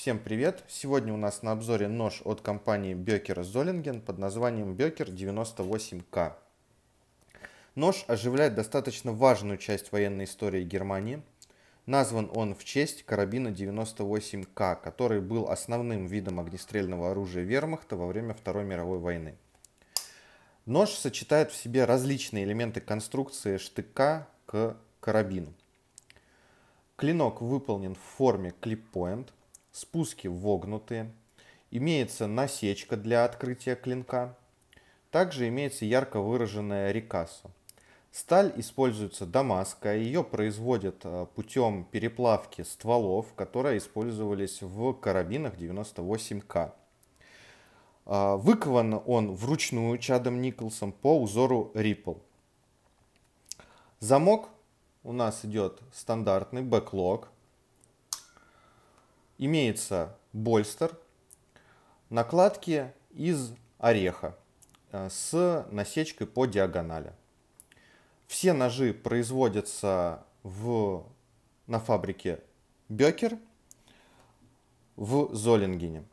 Всем привет! Сегодня у нас на обзоре нож от компании Бекера Золинген под названием Бекер 98К. Нож оживляет достаточно важную часть военной истории Германии. Назван он в честь карабина 98К, который был основным видом огнестрельного оружия вермахта во время Второй мировой войны. Нож сочетает в себе различные элементы конструкции штыка к карабину. Клинок выполнен в форме клиппоинт, спуски вогнутые, имеется насечка для открытия клинка, также имеется ярко выраженная рекаса. Сталь используется дамаска, ее производят э, путем переплавки стволов, которые использовались в карабинах 98К. Э, выкован он вручную Чадом Николсом по узору Ripple. Замок у нас идет стандартный, бэклог имеется больстер, накладки из ореха э, с насечкой по диагонали. Все ножи производятся в, на фабрике Бекер в Золингене.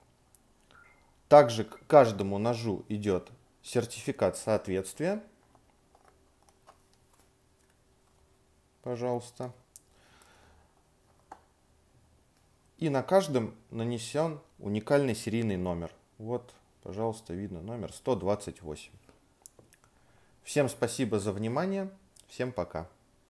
Также к каждому ножу идет сертификат соответствия. Пожалуйста. И на каждом нанесен уникальный серийный номер. Вот, пожалуйста, видно номер 128. Всем спасибо за внимание. Всем пока.